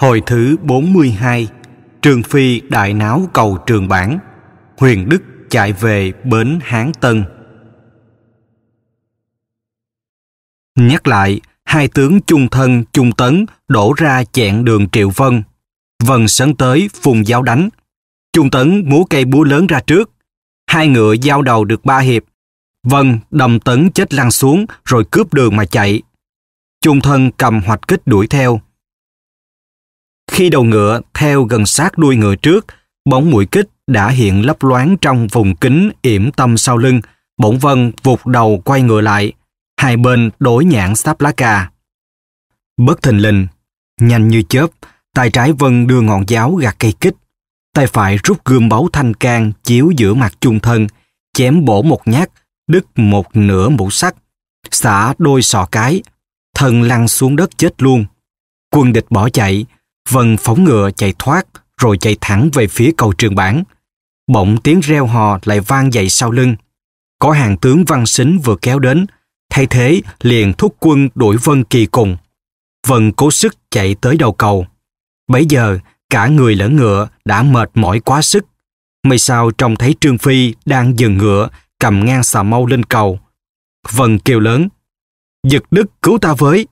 Hồi thứ 42 Trường Phi đại náo cầu trường bản Huyền Đức chạy về bến Hán Tân Nhắc lại, hai tướng chung thân chung tấn đổ ra chẹn đường Triệu Vân. Vân sấn tới phùng giáo đánh. Chung tấn múa cây búa lớn ra trước. Hai ngựa giao đầu được ba hiệp. Vân đầm tấn chết lăn xuống rồi cướp đường mà chạy. Chung thân cầm hoạch kích đuổi theo khi đầu ngựa theo gần sát đuôi ngựa trước, bóng mũi kích đã hiện lấp loáng trong vùng kính yểm tâm sau lưng. Bỗng Vân vụt đầu quay ngựa lại, hai bên đối nhãn sáp lá cà. Bất thình lình, nhanh như chớp, tay trái Vân đưa ngọn giáo gạt cây kích, tay phải rút gươm báu thanh can chiếu giữa mặt chung thân, chém bổ một nhát, đứt một nửa mũ sắt, xả đôi sọ cái, thân lăn xuống đất chết luôn. Quân địch bỏ chạy, Vân phóng ngựa chạy thoát rồi chạy thẳng về phía cầu trường bản. Bỗng tiếng reo hò lại vang dậy sau lưng. Có hàng tướng văn xính vừa kéo đến, thay thế liền thúc quân đuổi Vân kỳ cùng. Vân cố sức chạy tới đầu cầu. Bấy giờ, cả người lẫn ngựa đã mệt mỏi quá sức. Mây sao trông thấy Trương Phi đang dừng ngựa, cầm ngang xà mau lên cầu. Vân kêu lớn, giật đức cứu ta với.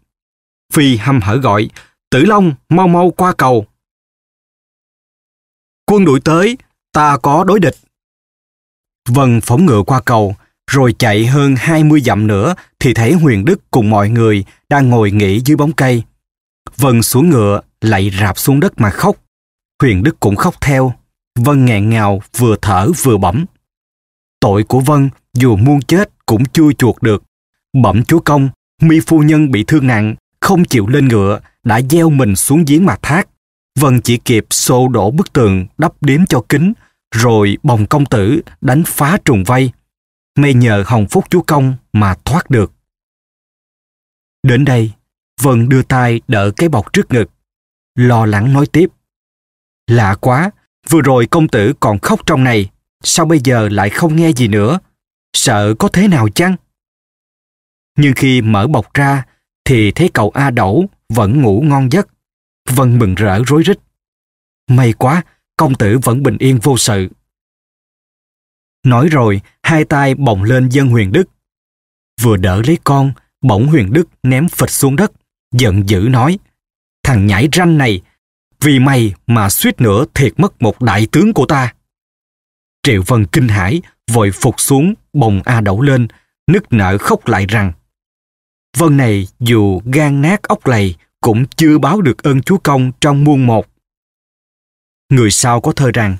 Phi hăm hở gọi, Tử Long mau mau qua cầu. Quân đuổi tới, ta có đối địch. Vân phóng ngựa qua cầu, rồi chạy hơn 20 dặm nữa thì thấy Huyền Đức cùng mọi người đang ngồi nghỉ dưới bóng cây. Vân xuống ngựa, lại rạp xuống đất mà khóc. Huyền Đức cũng khóc theo. Vân ngẹn ngào vừa thở vừa bẩm. Tội của Vân dù muôn chết cũng chưa chuộc được. Bẩm chúa công, mi phu nhân bị thương nặng không chịu lên ngựa, đã gieo mình xuống giếng mà thác. Vân chỉ kịp xô đổ bức tường, đắp đếm cho kính, rồi bồng công tử đánh phá trùng vây. May nhờ hồng phúc chúa công mà thoát được. Đến đây, Vân đưa tay đỡ cái bọc trước ngực, lo lắng nói tiếp. Lạ quá, vừa rồi công tử còn khóc trong này, sao bây giờ lại không nghe gì nữa? Sợ có thế nào chăng? Nhưng khi mở bọc ra, thì thấy cậu A Đẩu vẫn ngủ ngon giấc. Vân mừng rỡ rối rít. May quá, công tử vẫn bình yên vô sự. Nói rồi, hai tay bồng lên dân Huyền Đức. Vừa đỡ lấy con, bỗng Huyền Đức ném phịch xuống đất, giận dữ nói. Thằng nhảy ranh này, vì mày mà suýt nữa thiệt mất một đại tướng của ta. Triệu Vân kinh hãi, vội phục xuống, bồng A Đẩu lên, nức nở khóc lại rằng Vân này dù gan nát ốc lầy cũng chưa báo được ơn Chúa Công trong muôn một. Người sau có thơ rằng,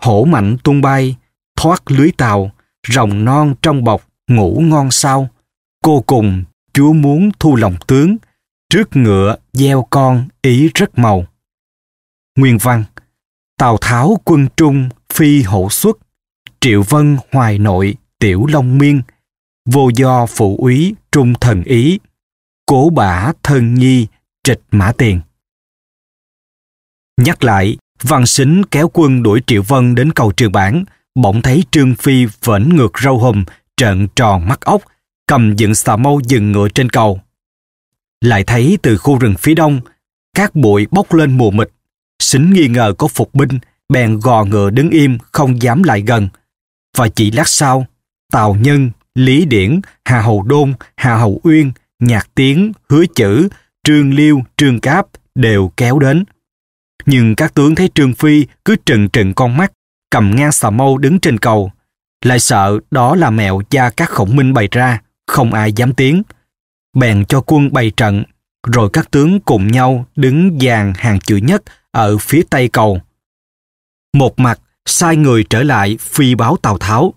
hổ mạnh tung bay, thoát lưới tàu, rồng non trong bọc, ngủ ngon sao. Cô cùng, Chúa muốn thu lòng tướng, trước ngựa gieo con ý rất màu. Nguyên văn, Tào Tháo quân trung phi hổ xuất, Triệu Vân hoài nội tiểu long miên, vô do phụ úy trung thần ý, cố bả thân nhi trịch mã tiền. Nhắc lại, Văn Xính kéo quân đuổi Triệu Vân đến cầu trường bản, bỗng thấy Trương Phi vẫn ngược râu hùm, trợn tròn mắt ốc, cầm dựng xà mâu dừng ngựa trên cầu. Lại thấy từ khu rừng phía đông, các bụi bốc lên mù mịt. Xính nghi ngờ có phục binh, bèn gò ngựa đứng im không dám lại gần. Và chỉ lát sau, Tào Nhân Lý Điển, Hà Hầu Đôn, Hà Hầu Uyên, Nhạc Tiến, Hứa Chữ, Trương Liêu, Trương Cáp đều kéo đến. Nhưng các tướng thấy Trương Phi cứ trừng trừng con mắt, cầm ngang xà mâu đứng trên cầu. Lại sợ đó là mẹo cha các khổng minh bày ra, không ai dám tiến. Bèn cho quân bày trận, rồi các tướng cùng nhau đứng dàn hàng chữ nhất ở phía tây cầu. Một mặt sai người trở lại phi báo Tào Tháo.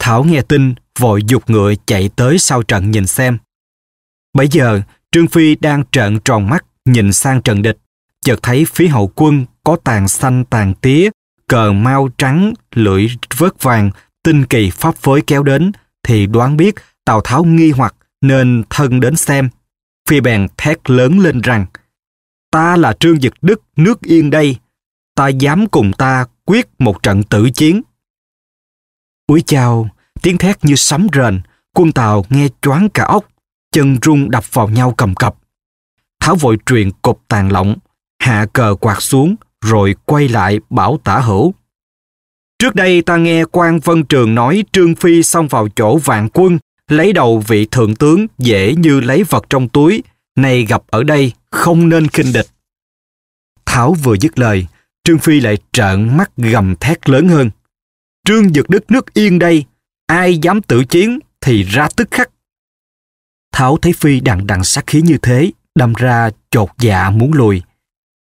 Tháo nghe tin vội dục ngựa chạy tới sau trận nhìn xem. Bây giờ, Trương Phi đang trợn tròn mắt nhìn sang trận địch, chợt thấy phía hậu quân có tàn xanh tàn tía, cờ mau trắng, lưỡi vớt vàng, tinh kỳ pháp phối kéo đến, thì đoán biết Tào Tháo nghi hoặc nên thân đến xem. Phi bèn thét lớn lên rằng, ta là Trương Dực Đức nước yên đây, ta dám cùng ta quyết một trận tử chiến. Úi chào, Tiếng thét như sấm rền, quân Tàu nghe choáng cả óc, chân rung đập vào nhau cầm cập. Tháo vội truyền cột tàn lọng, hạ cờ quạt xuống rồi quay lại bảo tả hữu. Trước đây ta nghe quan Vân Trường nói Trương Phi xong vào chỗ vạn quân, lấy đầu vị thượng tướng dễ như lấy vật trong túi, nay gặp ở đây không nên khinh địch. Thảo vừa dứt lời, Trương Phi lại trợn mắt gầm thét lớn hơn. Trương giật đất nước yên đây, ai dám tự chiến thì ra tức khắc. Tháo thấy Phi đằng đằng sát khí như thế, đâm ra chột dạ muốn lùi.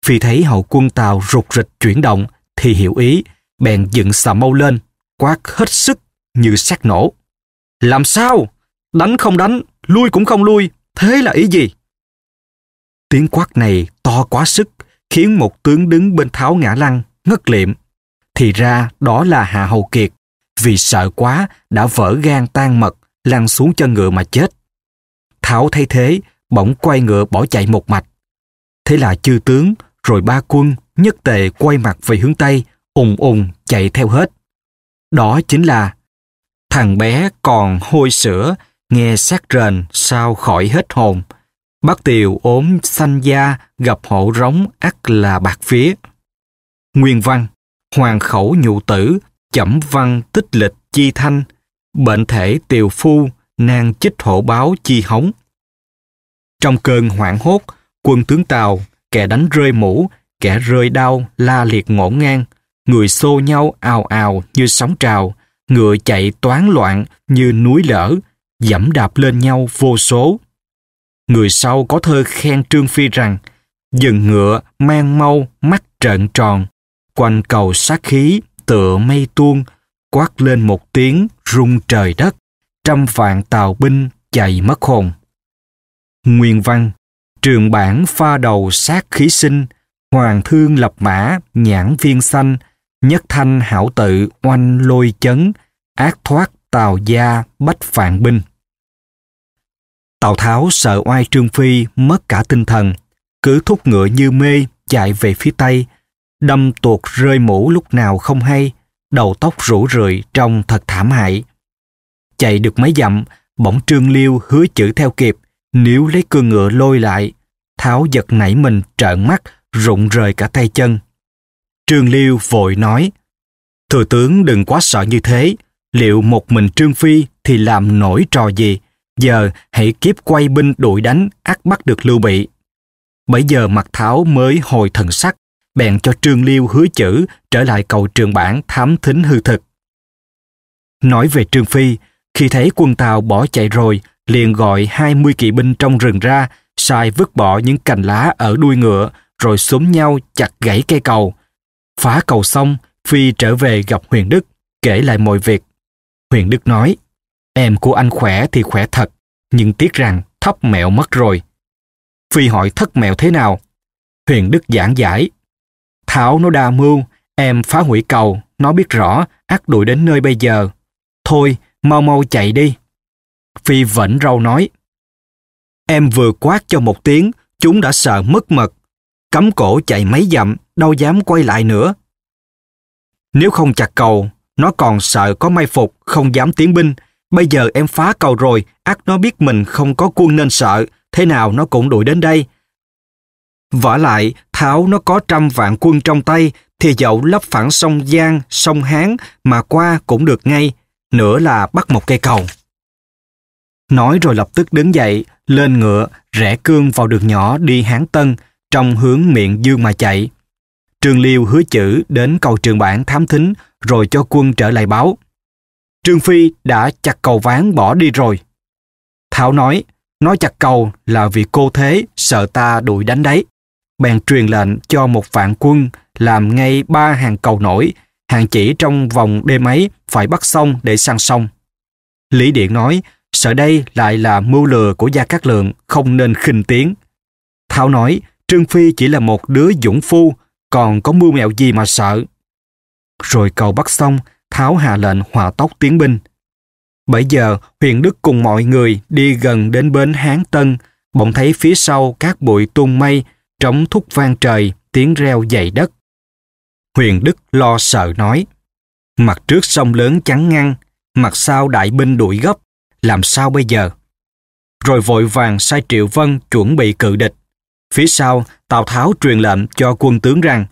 Phi thấy hậu quân Tàu rụt rịch chuyển động thì hiểu ý, bèn dựng xà mâu lên, quát hết sức như sát nổ. Làm sao? Đánh không đánh, lui cũng không lui, thế là ý gì? Tiếng quát này to quá sức, khiến một tướng đứng bên tháo ngã lăn, ngất liệm. Thì ra đó là Hạ Hầu Kiệt vì sợ quá đã vỡ gan tan mật, lăn xuống chân ngựa mà chết. Thảo thay thế, bỗng quay ngựa bỏ chạy một mạch. Thế là chư tướng, rồi ba quân, nhất tề quay mặt về hướng Tây, ùng ùng chạy theo hết. Đó chính là thằng bé còn hôi sữa, nghe sát rền sao khỏi hết hồn. Bác Tiều ốm xanh da, gặp hổ rống ắt là bạc phía. Nguyên văn, hoàng khẩu nhụ tử, chẩm văn tích lịch chi thanh, bệnh thể tiều phu, nang chích hổ báo chi hống. Trong cơn hoảng hốt, quân tướng Tàu, kẻ đánh rơi mũ, kẻ rơi đau, la liệt ngổn ngang, người xô nhau ào ào như sóng trào, ngựa chạy toán loạn như núi lở, dẫm đạp lên nhau vô số. Người sau có thơ khen Trương Phi rằng, dừng ngựa, mang mau, mắt trợn tròn, quanh cầu sát khí, tựa mây tuôn, quát lên một tiếng rung trời đất, trăm vạn tàu binh chạy mất hồn. Nguyên văn, trường bản pha đầu sát khí sinh, hoàng thương lập mã, nhãn viên xanh, nhất thanh hảo tự oanh lôi chấn, ác thoát tàu gia bách phạn binh. Tào Tháo sợ oai Trương Phi mất cả tinh thần, cứ thúc ngựa như mê chạy về phía Tây, đâm tuột rơi mũ lúc nào không hay, đầu tóc rủ rượi trông thật thảm hại. Chạy được mấy dặm, bỗng Trương Liêu hứa chữ theo kịp, Nếu lấy cương ngựa lôi lại, Tháo giật nảy mình trợn mắt, rụng rời cả tay chân. Trương Liêu vội nói, Thừa tướng đừng quá sợ như thế, liệu một mình Trương Phi thì làm nổi trò gì, giờ hãy kiếp quay binh đuổi đánh, ắt bắt được Lưu Bị. Bấy giờ mặt Tháo mới hồi thần sắc, bèn cho Trương Liêu hứa chữ trở lại cầu trường bản thám thính hư thực. Nói về Trương Phi, khi thấy quân Tàu bỏ chạy rồi, liền gọi 20 kỵ binh trong rừng ra, sai vứt bỏ những cành lá ở đuôi ngựa, rồi xúm nhau chặt gãy cây cầu. Phá cầu xong, Phi trở về gặp Huyền Đức, kể lại mọi việc. Huyền Đức nói, em của anh khỏe thì khỏe thật, nhưng tiếc rằng thấp mẹo mất rồi. Phi hỏi thất mẹo thế nào? Huyền Đức giảng giải, Thảo nó đa mưu, em phá hủy cầu, nó biết rõ, ác đuổi đến nơi bây giờ. Thôi, mau mau chạy đi. Phi vẫn rau nói. Em vừa quát cho một tiếng, chúng đã sợ mất mật. Cấm cổ chạy mấy dặm, đâu dám quay lại nữa. Nếu không chặt cầu, nó còn sợ có may phục, không dám tiến binh. Bây giờ em phá cầu rồi, ác nó biết mình không có quân nên sợ, thế nào nó cũng đuổi đến đây. Vả lại, Thảo nó có trăm vạn quân trong tay, thì dẫu lấp phẳng sông Giang, sông Hán mà qua cũng được ngay, nữa là bắt một cây cầu. Nói rồi lập tức đứng dậy, lên ngựa, rẽ cương vào đường nhỏ đi Hán Tân, trong hướng miệng dương mà chạy. Trương Liêu hứa chữ đến cầu trường bản thám thính, rồi cho quân trở lại báo. Trương Phi đã chặt cầu ván bỏ đi rồi. Thảo nói, nói chặt cầu là vì cô thế sợ ta đuổi đánh đấy bèn truyền lệnh cho một vạn quân làm ngay ba hàng cầu nổi, hàng chỉ trong vòng đêm ấy phải bắt xong để sang sông. Lý Điện nói, sợ đây lại là mưu lừa của Gia Cát Lượng, không nên khinh tiếng. Thao nói, Trương Phi chỉ là một đứa dũng phu, còn có mưu mẹo gì mà sợ. Rồi cầu bắt xong, Tháo hạ lệnh hòa tốc tiến binh. Bảy giờ, huyện Đức cùng mọi người đi gần đến bến Hán Tân, bỗng thấy phía sau các bụi tung mây trống thúc vang trời, tiếng reo dày đất. Huyền Đức lo sợ nói, mặt trước sông lớn chắn ngăn, mặt sau đại binh đuổi gấp, làm sao bây giờ? Rồi vội vàng sai Triệu Vân chuẩn bị cự địch. Phía sau, Tào Tháo truyền lệnh cho quân tướng rằng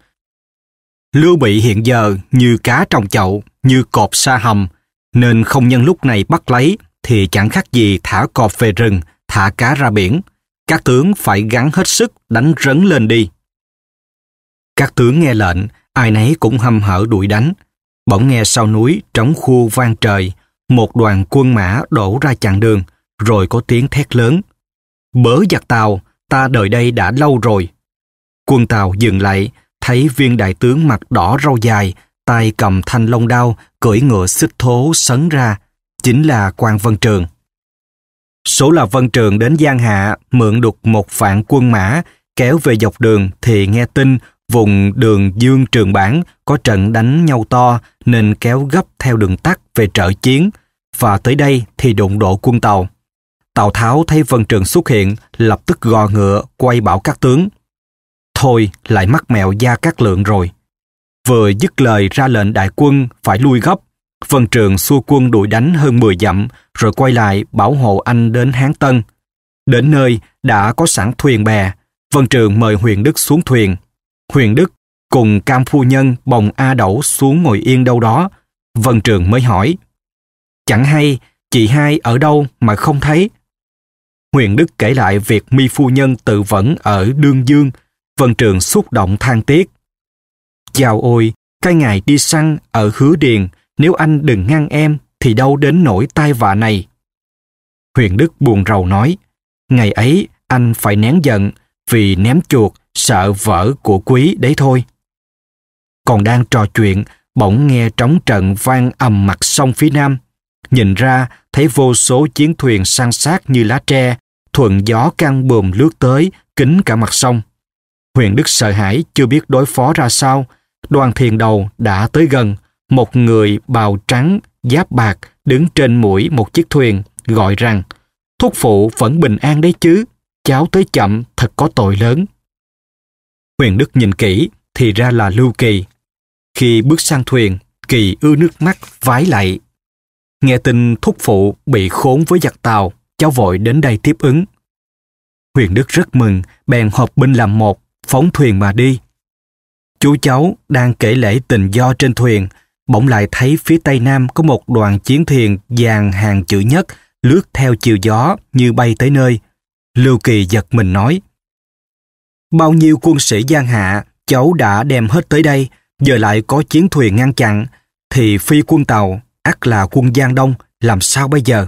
Lưu Bị hiện giờ như cá trong chậu, như cọp sa hầm, nên không nhân lúc này bắt lấy thì chẳng khác gì thả cọp về rừng, thả cá ra biển – các tướng phải gắng hết sức đánh rấn lên đi. Các tướng nghe lệnh, ai nấy cũng hâm hở đuổi đánh. Bỗng nghe sau núi trống khu vang trời, một đoàn quân mã đổ ra chặn đường, rồi có tiếng thét lớn. Bớ giặc tàu, ta đợi đây đã lâu rồi. Quân tàu dừng lại, thấy viên đại tướng mặt đỏ râu dài, tay cầm thanh long đao, cưỡi ngựa xích thố sấn ra, chính là quan Vân Trường. Số là Vân Trường đến Giang Hạ mượn được một vạn quân mã, kéo về dọc đường thì nghe tin vùng đường Dương Trường Bản có trận đánh nhau to nên kéo gấp theo đường tắt về trợ chiến và tới đây thì đụng độ quân Tàu. Tào Tháo thấy Vân Trường xuất hiện, lập tức gò ngựa quay bảo các tướng. Thôi lại mắc mẹo gia các lượng rồi. Vừa dứt lời ra lệnh đại quân phải lui gấp, Vân Trường xua quân đuổi đánh hơn 10 dặm rồi quay lại bảo hộ anh đến Hán Tân. Đến nơi đã có sẵn thuyền bè, Vân Trường mời Huyền Đức xuống thuyền. Huyền Đức cùng cam phu nhân bồng A Đẩu xuống ngồi yên đâu đó. Vân Trường mới hỏi, chẳng hay chị hai ở đâu mà không thấy. Huyền Đức kể lại việc mi phu nhân tự vẫn ở Đương Dương, Vân Trường xúc động than tiếc. Chào ôi, cái ngày đi săn ở Hứa Điền, nếu anh đừng ngăn em thì đâu đến nỗi tai vạ này. Huyền Đức buồn rầu nói, ngày ấy anh phải nén giận vì ném chuột sợ vỡ của quý đấy thôi. Còn đang trò chuyện, bỗng nghe trống trận vang ầm mặt sông phía nam. Nhìn ra, thấy vô số chiến thuyền san sát như lá tre, thuận gió căng buồm lướt tới, kính cả mặt sông. Huyền Đức sợ hãi chưa biết đối phó ra sao, đoàn thiền đầu đã tới gần, một người bào trắng, giáp bạc đứng trên mũi một chiếc thuyền gọi rằng Thúc phụ vẫn bình an đấy chứ, cháu tới chậm thật có tội lớn. Huyền Đức nhìn kỹ thì ra là Lưu Kỳ. Khi bước sang thuyền, Kỳ ưa nước mắt vái lại. Nghe tin thúc phụ bị khốn với giặc tàu, cháu vội đến đây tiếp ứng. Huyền Đức rất mừng, bèn họp binh làm một, phóng thuyền mà đi. Chú cháu đang kể lễ tình do trên thuyền bỗng lại thấy phía tây nam có một đoàn chiến thuyền dàn hàng chữ nhất lướt theo chiều gió như bay tới nơi. Lưu Kỳ giật mình nói. Bao nhiêu quân sĩ giang hạ cháu đã đem hết tới đây, giờ lại có chiến thuyền ngăn chặn, thì phi quân tàu, ắt là quân Giang Đông, làm sao bây giờ?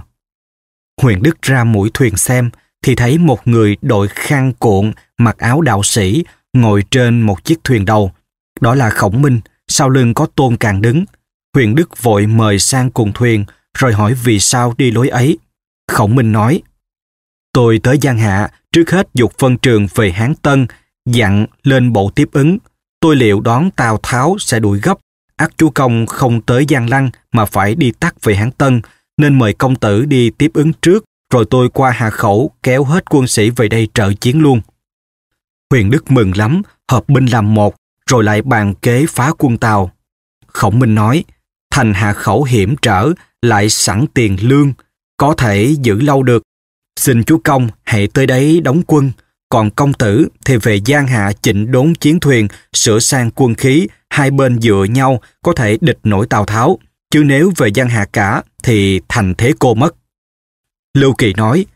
Huyền Đức ra mũi thuyền xem, thì thấy một người đội khăn cuộn, mặc áo đạo sĩ, ngồi trên một chiếc thuyền đầu. Đó là Khổng Minh, sau lưng có tôn càng đứng. Huyền Đức vội mời sang cùng thuyền, rồi hỏi vì sao đi lối ấy. Khổng Minh nói, Tôi tới Giang Hạ, trước hết dục phân trường về Hán Tân, dặn lên bộ tiếp ứng. Tôi liệu đón Tào Tháo sẽ đuổi gấp, ác chú công không tới Giang Lăng mà phải đi tắt về Hán Tân, nên mời công tử đi tiếp ứng trước, rồi tôi qua Hà Khẩu kéo hết quân sĩ về đây trợ chiến luôn. Huyền Đức mừng lắm, hợp binh làm một, rồi lại bàn kế phá quân Tàu. Khổng Minh nói, thành hạ khẩu hiểm trở, lại sẵn tiền lương, có thể giữ lâu được. Xin chúa công hãy tới đấy đóng quân, còn công tử thì về Giang Hạ chỉnh đốn chiến thuyền, sửa sang quân khí, hai bên dựa nhau có thể địch nổi Tào Tháo, chứ nếu về Giang Hạ cả thì thành thế cô mất. Lưu Kỳ nói,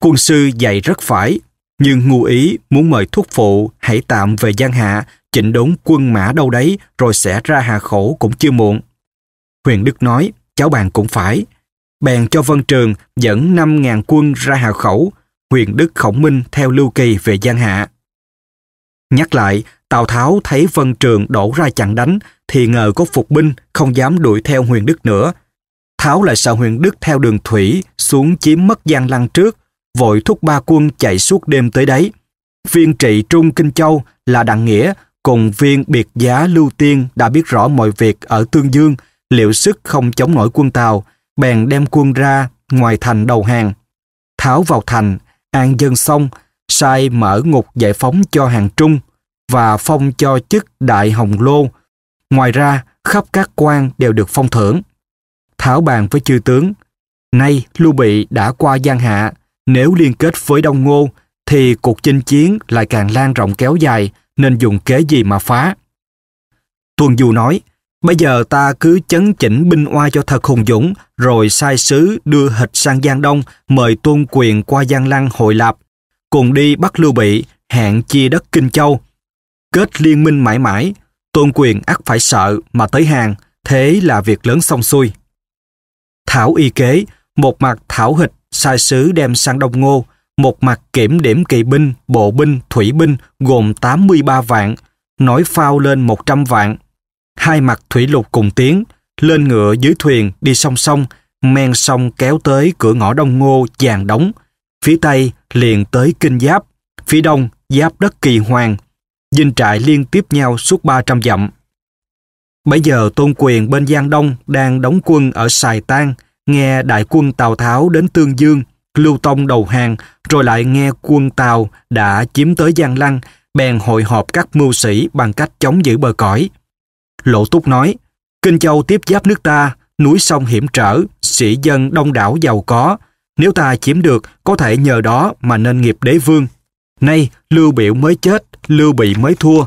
quân sư dạy rất phải, nhưng ngu ý muốn mời thúc phụ hãy tạm về Giang Hạ chỉnh đốn quân mã đâu đấy rồi sẽ ra hà khẩu cũng chưa muộn. Huyền Đức nói, cháu bạn cũng phải. Bèn cho Vân Trường dẫn 5.000 quân ra hà khẩu, Huyền Đức Khổng Minh theo Lưu Kỳ về Giang Hạ. Nhắc lại, Tào Tháo thấy Vân Trường đổ ra chặn đánh thì ngờ có phục binh không dám đuổi theo Huyền Đức nữa. Tháo lại sợ Huyền Đức theo đường thủy xuống chiếm mất Giang Lăng trước, vội thúc ba quân chạy suốt đêm tới đấy. Viên trị Trung Kinh Châu là Đặng Nghĩa cùng viên biệt giá Lưu Tiên đã biết rõ mọi việc ở Tương Dương, liệu sức không chống nổi quân Tàu, bèn đem quân ra ngoài thành đầu hàng. Tháo vào thành, an dân xong, sai mở ngục giải phóng cho hàng trung và phong cho chức đại hồng lô. Ngoài ra, khắp các quan đều được phong thưởng. Tháo bàn với chư tướng, nay Lưu Bị đã qua Giang Hạ, nếu liên kết với Đông Ngô thì cuộc chinh chiến lại càng lan rộng kéo dài, nên dùng kế gì mà phá. Tuần Du nói, bây giờ ta cứ chấn chỉnh binh oai cho thật hùng dũng, rồi sai sứ đưa hịch sang Giang Đông, mời tôn quyền qua Giang Lăng hội lạp, cùng đi bắt Lưu Bị, hẹn chia đất Kinh Châu. Kết liên minh mãi mãi, tôn quyền ắt phải sợ mà tới hàng, thế là việc lớn xong xuôi. Thảo y kế, một mặt Thảo hịch sai sứ đem sang Đông Ngô, một mặt kiểm điểm kỵ binh, bộ binh, thủy binh gồm 83 vạn, nói phao lên 100 vạn. Hai mặt thủy lục cùng tiến, lên ngựa dưới thuyền đi song song, men sông kéo tới cửa ngõ Đông Ngô dàn đóng. Phía Tây liền tới Kinh Giáp, phía Đông giáp đất kỳ hoàng. Dinh trại liên tiếp nhau suốt 300 dặm. Bây giờ tôn quyền bên Giang Đông đang đóng quân ở Sài Tan, nghe đại quân Tào Tháo đến Tương Dương – lưu tông đầu hàng rồi lại nghe quân Tàu đã chiếm tới Giang Lăng, bèn hội họp các mưu sĩ bằng cách chống giữ bờ cõi. Lỗ Túc nói, Kinh Châu tiếp giáp nước ta, núi sông hiểm trở, sĩ dân đông đảo giàu có. Nếu ta chiếm được, có thể nhờ đó mà nên nghiệp đế vương. Nay, Lưu Biểu mới chết, Lưu Bị mới thua.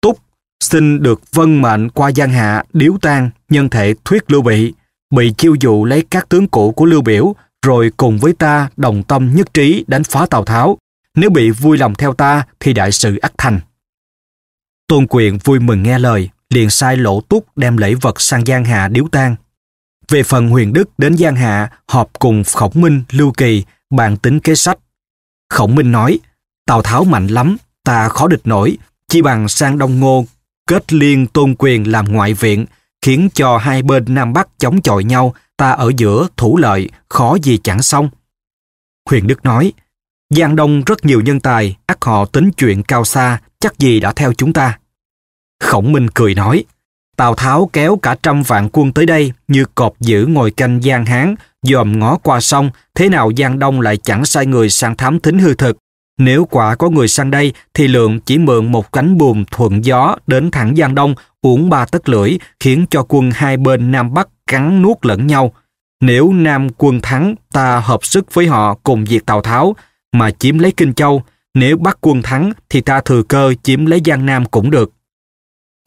Túc xin được vân mệnh qua Giang Hạ, điếu tang nhân thể thuyết Lưu Bị. Bị chiêu dụ lấy các tướng cũ của Lưu Biểu, rồi cùng với ta đồng tâm nhất trí đánh phá Tào Tháo. Nếu bị vui lòng theo ta thì đại sự ắt thành. Tôn quyền vui mừng nghe lời, liền sai lỗ túc đem lễ vật sang Giang Hạ điếu tang. Về phần huyền đức đến Giang Hạ họp cùng Khổng Minh, Lưu Kỳ, bàn tính kế sách. Khổng Minh nói, Tào Tháo mạnh lắm, ta khó địch nổi, chi bằng sang Đông Ngô, kết liên tôn quyền làm ngoại viện, khiến cho hai bên Nam Bắc chống chọi nhau ta ở giữa thủ lợi, khó gì chẳng xong. Huyền Đức nói, Giang Đông rất nhiều nhân tài, ác họ tính chuyện cao xa, chắc gì đã theo chúng ta. Khổng Minh cười nói, Tào Tháo kéo cả trăm vạn quân tới đây như cọp giữ ngồi canh Giang Hán, dòm ngó qua sông, thế nào Giang Đông lại chẳng sai người sang thám thính hư thực. Nếu quả có người sang đây thì lượng chỉ mượn một cánh buồm thuận gió đến thẳng Giang Đông uống ba tất lưỡi khiến cho quân hai bên Nam Bắc cắn nuốt lẫn nhau. Nếu Nam quân thắng, ta hợp sức với họ cùng diệt Tào Tháo mà chiếm lấy Kinh Châu. Nếu Bắc quân thắng thì ta thừa cơ chiếm lấy Giang Nam cũng được.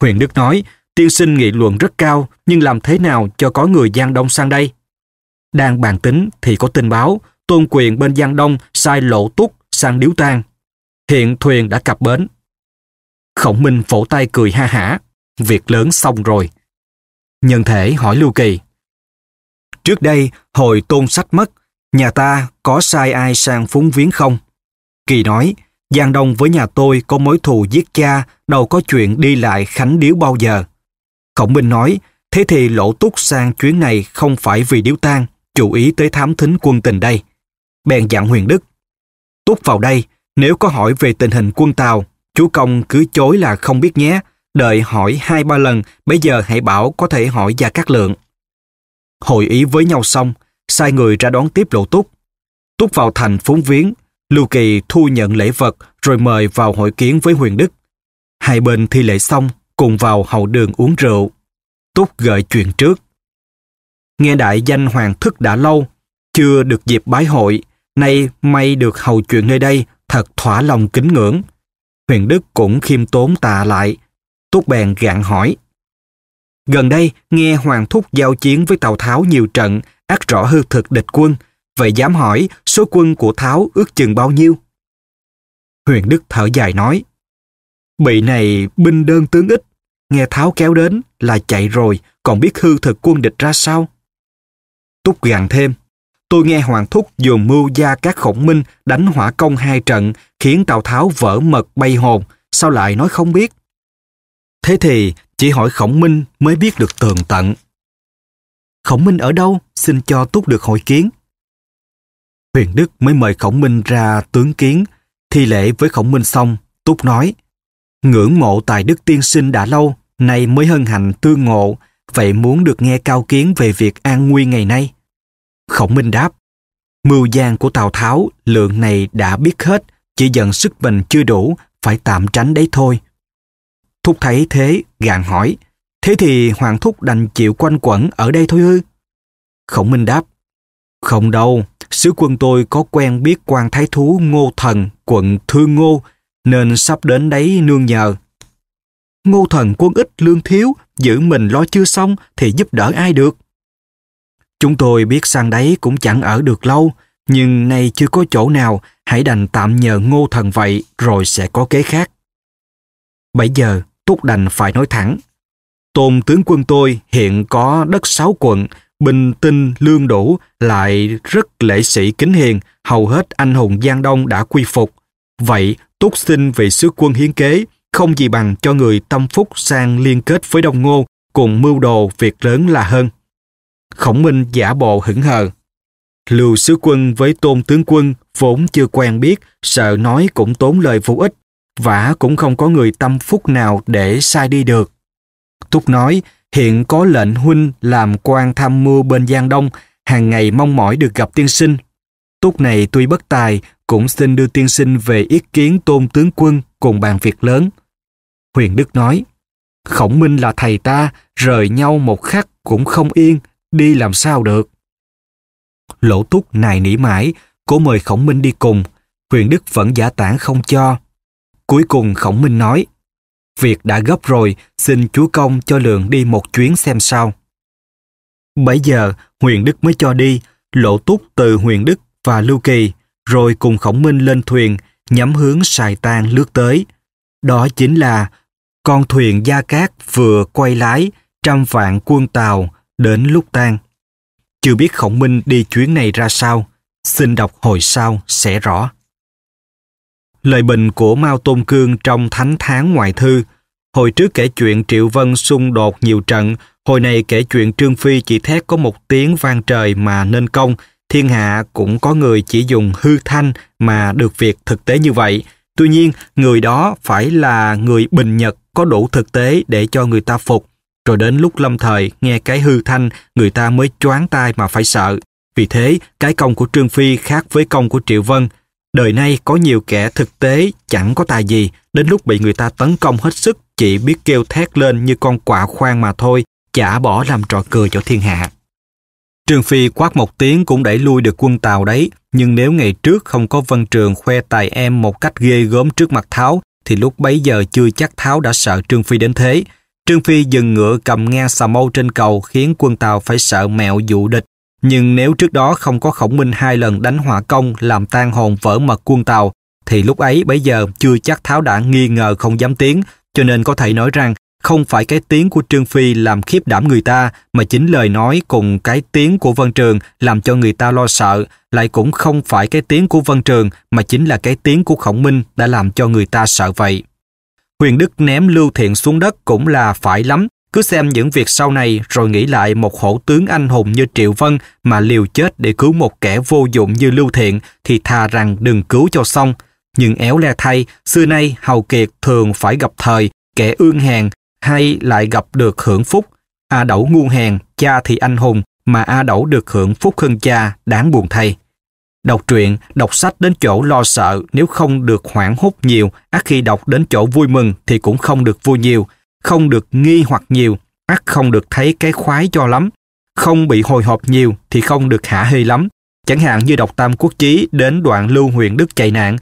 Huyền Đức nói, tiên sinh nghị luận rất cao, nhưng làm thế nào cho có người Giang Đông sang đây? Đang bàn tính thì có tin báo, tôn quyền bên Giang Đông sai lộ túc sang điếu tang. Hiện thuyền đã cập bến. Khổng Minh vỗ tay cười ha hả, việc lớn xong rồi nhân thể hỏi Lưu Kỳ. Trước đây, hồi tôn sách mất, nhà ta có sai ai sang phúng viếng không? Kỳ nói, Giang Đông với nhà tôi có mối thù giết cha, đâu có chuyện đi lại khánh điếu bao giờ. Khổng Minh nói, thế thì lỗ túc sang chuyến này không phải vì điếu tang chủ ý tới thám thính quân tình đây. Bèn dặn huyền đức. Túc vào đây, nếu có hỏi về tình hình quân Tàu, chú Công cứ chối là không biết nhé, đợi hỏi hai ba lần, bây giờ hãy bảo có thể hỏi Gia Cát Lượng. Hội ý với nhau xong, sai người ra đón tiếp Lộ Túc. Túc vào thành phúng viếng, Lưu Kỳ thu nhận lễ vật rồi mời vào hội kiến với Huyền Đức. Hai bên thi lễ xong, cùng vào hậu đường uống rượu. Túc gợi chuyện trước. Nghe đại danh hoàng thức đã lâu, chưa được dịp bái hội, nay may được hầu chuyện nơi đây thật thỏa lòng kính ngưỡng. Huyền Đức cũng khiêm tốn tạ lại, Túc bèn gạn hỏi. Gần đây, nghe Hoàng Thúc giao chiến với Tào Tháo nhiều trận, ác rõ hư thực địch quân, vậy dám hỏi số quân của Tháo ước chừng bao nhiêu? Huyền Đức thở dài nói, Bị này binh đơn tướng ít, nghe Tháo kéo đến là chạy rồi, còn biết hư thực quân địch ra sao? Túc gằn thêm, tôi nghe Hoàng Thúc dùng mưu gia các khổng minh đánh hỏa công hai trận, khiến Tào Tháo vỡ mật bay hồn, sao lại nói không biết? Thế thì chỉ hỏi Khổng Minh mới biết được tường tận. Khổng Minh ở đâu xin cho túc được hội kiến. Huyền Đức mới mời Khổng Minh ra tướng kiến, thi lễ với Khổng Minh xong, túc nói, ngưỡng mộ tài đức tiên sinh đã lâu, nay mới hân hạnh tương ngộ, vậy muốn được nghe cao kiến về việc an nguy ngày nay. Khổng Minh đáp, mưu gian của Tào Tháo lượng này đã biết hết, chỉ dần sức mình chưa đủ, phải tạm tránh đấy thôi. Thúc thấy thế, gàn hỏi, thế thì Hoàng Thúc đành chịu quanh quẩn ở đây thôi ư? Khổng Minh đáp, không đâu, sứ quân tôi có quen biết quan thái thú Ngô Thần, quận Thương Ngô, nên sắp đến đấy nương nhờ. Ngô Thần quân ít lương thiếu, giữ mình lo chưa xong thì giúp đỡ ai được. Chúng tôi biết sang đấy cũng chẳng ở được lâu, nhưng nay chưa có chỗ nào, hãy đành tạm nhờ Ngô Thần vậy rồi sẽ có kế khác. 7 giờ, Túc đành phải nói thẳng. Tôn tướng quân tôi hiện có đất sáu quận, bình tinh, lương đủ, lại rất lễ sĩ kính hiền, hầu hết anh hùng Giang Đông đã quy phục. Vậy, Túc xin vị sứ quân hiến kế, không gì bằng cho người tâm phúc sang liên kết với Đông Ngô, cùng mưu đồ việc lớn là hơn. Khổng Minh giả bộ hững hờ. Lưu sứ quân với tôn tướng quân vốn chưa quen biết, sợ nói cũng tốn lời vô ích, vả cũng không có người tâm phúc nào để sai đi được. Túc nói, hiện có lệnh huynh làm quan tham mưu bên Giang Đông, hàng ngày mong mỏi được gặp tiên sinh. Túc này tuy bất tài, cũng xin đưa tiên sinh về ý kiến tôn tướng quân cùng bàn việc lớn. Huyền Đức nói, Khổng Minh là thầy ta, rời nhau một khắc cũng không yên, đi làm sao được. Lỗ Túc nài nỉ mãi, cố mời Khổng Minh đi cùng. Huyền Đức vẫn giả tản không cho, Cuối cùng Khổng Minh nói, việc đã gấp rồi, xin chúa công cho lượng đi một chuyến xem sao. Bấy giờ, Huyền Đức mới cho đi, lộ túc từ Huyền Đức và Lưu Kỳ, rồi cùng Khổng Minh lên thuyền, nhắm hướng Sài Tan lướt tới. Đó chính là con thuyền Gia Cát vừa quay lái trăm vạn quân Tàu đến lúc tan. Chưa biết Khổng Minh đi chuyến này ra sao, xin đọc hồi sau sẽ rõ lời bình của Mao Tôn Cương trong Thánh Tháng Ngoại Thư. Hồi trước kể chuyện Triệu Vân xung đột nhiều trận, hồi này kể chuyện Trương Phi chỉ thét có một tiếng vang trời mà nên công, thiên hạ cũng có người chỉ dùng hư thanh mà được việc thực tế như vậy. Tuy nhiên, người đó phải là người bình nhật có đủ thực tế để cho người ta phục. Rồi đến lúc lâm thời, nghe cái hư thanh, người ta mới choáng tai mà phải sợ. Vì thế, cái công của Trương Phi khác với công của Triệu Vân – Đời nay có nhiều kẻ thực tế chẳng có tài gì, đến lúc bị người ta tấn công hết sức chỉ biết kêu thét lên như con quạ khoan mà thôi, chả bỏ làm trò cười cho thiên hạ. Trường Phi quát một tiếng cũng đẩy lui được quân Tàu đấy, nhưng nếu ngày trước không có Vân Trường khoe tài em một cách ghê gớm trước mặt Tháo, thì lúc bấy giờ chưa chắc Tháo đã sợ Trương Phi đến thế. Trương Phi dừng ngựa cầm ngang xà mâu trên cầu khiến quân Tàu phải sợ mẹo dụ địch nhưng nếu trước đó không có Khổng Minh hai lần đánh hỏa công làm tan hồn vỡ mật quân Tàu, thì lúc ấy bấy giờ chưa chắc Tháo đã nghi ngờ không dám tiến, cho nên có thể nói rằng không phải cái tiếng của Trương Phi làm khiếp đảm người ta, mà chính lời nói cùng cái tiếng của Vân Trường làm cho người ta lo sợ, lại cũng không phải cái tiếng của Vân Trường, mà chính là cái tiếng của Khổng Minh đã làm cho người ta sợ vậy. Huyền Đức ném Lưu Thiện xuống đất cũng là phải lắm, cứ xem những việc sau này rồi nghĩ lại một hổ tướng anh hùng như Triệu Vân mà liều chết để cứu một kẻ vô dụng như Lưu Thiện thì thà rằng đừng cứu cho xong. Nhưng éo le thay, xưa nay hầu kiệt thường phải gặp thời, kẻ ương hèn hay lại gặp được hưởng phúc. A Đẩu ngu hèn, cha thì anh hùng, mà A Đẩu được hưởng phúc hơn cha, đáng buồn thay. Đọc truyện, đọc sách đến chỗ lo sợ nếu không được hoảng hốt nhiều, ác khi đọc đến chỗ vui mừng thì cũng không được vui nhiều không được nghi hoặc nhiều, mắt không được thấy cái khoái cho lắm, không bị hồi hộp nhiều thì không được hạ hê lắm. Chẳng hạn như đọc Tam Quốc Chí đến đoạn Lưu huyện Đức chạy nạn.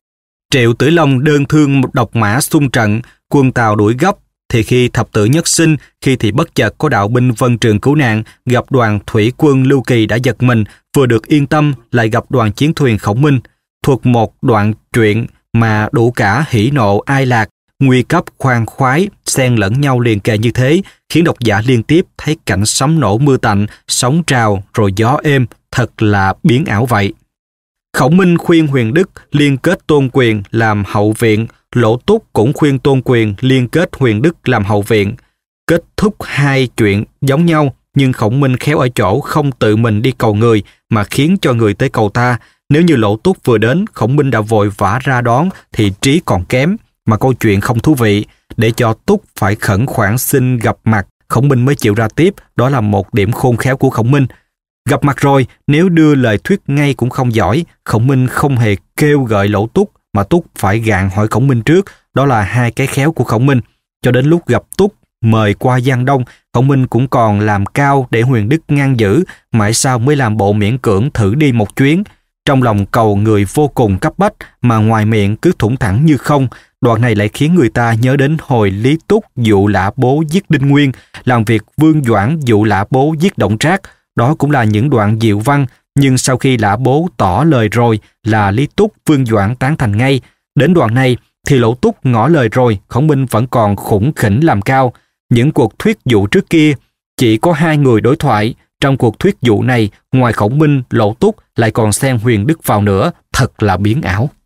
Triệu Tử Long đơn thương một độc mã xung trận, quân tàu đuổi gấp, thì khi thập tử nhất sinh, khi thì bất chợt có đạo binh vân trường cứu nạn, gặp đoàn thủy quân Lưu Kỳ đã giật mình, vừa được yên tâm lại gặp đoàn chiến thuyền khổng minh, thuộc một đoạn truyện mà đủ cả hỉ nộ ai lạc nguy cấp khoan khoái xen lẫn nhau liền kề như thế khiến độc giả liên tiếp thấy cảnh sóng nổ mưa tạnh sóng trào rồi gió êm thật là biến ảo vậy Khổng minh khuyên huyền đức liên kết tôn quyền làm hậu viện lỗ túc cũng khuyên tôn quyền liên kết huyền đức làm hậu viện kết thúc hai chuyện giống nhau nhưng khổng minh khéo ở chỗ không tự mình đi cầu người mà khiến cho người tới cầu ta nếu như lỗ túc vừa đến khổng minh đã vội vã ra đón thì trí còn kém mà câu chuyện không thú vị để cho Túc phải khẩn khoản xin gặp mặt Khổng Minh mới chịu ra tiếp, đó là một điểm khôn khéo của Khổng Minh. Gặp mặt rồi, nếu đưa lời thuyết ngay cũng không giỏi, Khổng Minh không hề kêu gợi lỗ Túc, mà Túc phải gạn hỏi Khổng Minh trước, đó là hai cái khéo của Khổng Minh. Cho đến lúc gặp Túc, mời qua Giang Đông, Khổng Minh cũng còn làm cao để Huyền Đức ngăn giữ, mãi sau mới làm bộ miễn cưỡng thử đi một chuyến. Trong lòng cầu người vô cùng cấp bách mà ngoài miệng cứ thủng thẳng như không, Đoạn này lại khiến người ta nhớ đến hồi Lý Túc dụ lã bố giết Đinh Nguyên, làm việc Vương Doãn dụ lã bố giết Động Trác. Đó cũng là những đoạn diệu văn, nhưng sau khi lã bố tỏ lời rồi là Lý Túc, Vương Doãn tán thành ngay. Đến đoạn này thì Lỗ Túc ngỏ lời rồi, Khổng Minh vẫn còn khủng khỉnh làm cao. Những cuộc thuyết dụ trước kia chỉ có hai người đối thoại, trong cuộc thuyết dụ này ngoài Khổng Minh, Lỗ Túc lại còn xen Huyền Đức vào nữa, thật là biến ảo.